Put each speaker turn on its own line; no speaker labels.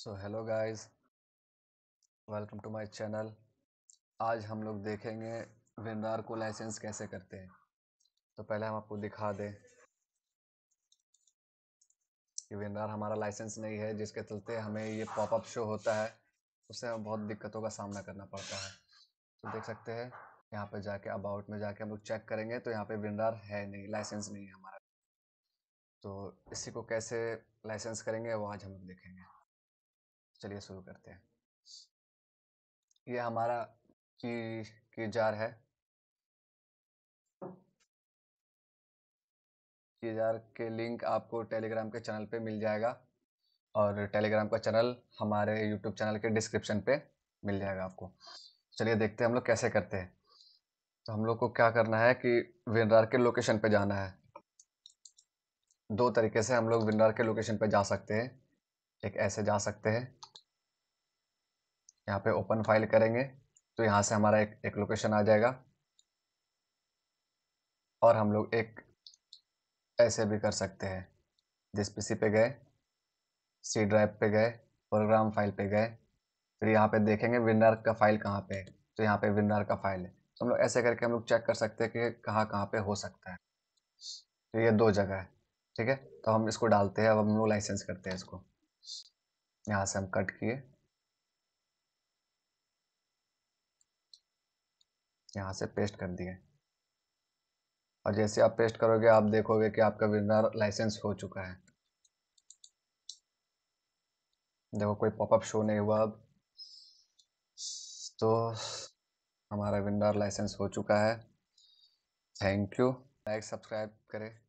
so hello guys welcome to my channel आज हम लोग देखेंगे वेंडार को लाइसेंस कैसे करते हैं तो पहले हम आपको दिखा दें कि वेंडार हमारा लाइसेंस नहीं है जिसके चलते हमें ये पॉपअप शो होता है उससे हमें बहुत दिक्कतों का सामना करना पड़ता है तो देख सकते हैं यहाँ पे जाके अबाउट में जाके हम लोग चेक करेंगे तो यहाँ पे वेंडार है नहीं लाइसेंस नहीं है हमारा तो इसी को कैसे लाइसेंस करेंगे वो आज हम लोग देखेंगे चलिए शुरू करते हैं ये हमारा की, की जार है की जार के लिंक आपको टेलीग्राम के चैनल पे मिल जाएगा और टेलीग्राम का चैनल हमारे यूट्यूब चैनल के डिस्क्रिप्शन पे मिल जाएगा आपको चलिए देखते हैं हम लोग कैसे करते हैं तो हम लोग को क्या करना है कि विनरार के लोकेशन पे जाना है दो तरीके से हम लोग विनरार के लोकेशन पे जा सकते हैं एक ऐसे जा सकते हैं यहाँ पे ओपन फाइल करेंगे तो यहाँ से हमारा एक एक लोकेशन आ जाएगा और हम लोग एक ऐसे भी कर सकते हैं जिस पी सी पे गए सी ड्राइव पे गए प्रोग्राम फाइल पे गए फिर यहाँ पे देखेंगे विनर का फाइल कहाँ पे है तो यहाँ पे विनर का फाइल है तो हम लोग ऐसे करके हम लोग चेक कर सकते हैं कि कहाँ कहाँ पे हो सकता है तो ये दो जगह है ठीक है तो हम इसको डालते हैं अब हम लोग लाइसेंस करते हैं इसको यहाँ से हम कट किए यहाँ से पेस्ट कर दिए और जैसे आप पेस्ट करोगे आप देखोगे कि आपका विनर लाइसेंस हो चुका है देखो कोई पॉपअप शो नहीं हुआ अब तो हमारा विनर लाइसेंस हो चुका है थैंक यू लाइक सब्सक्राइब करें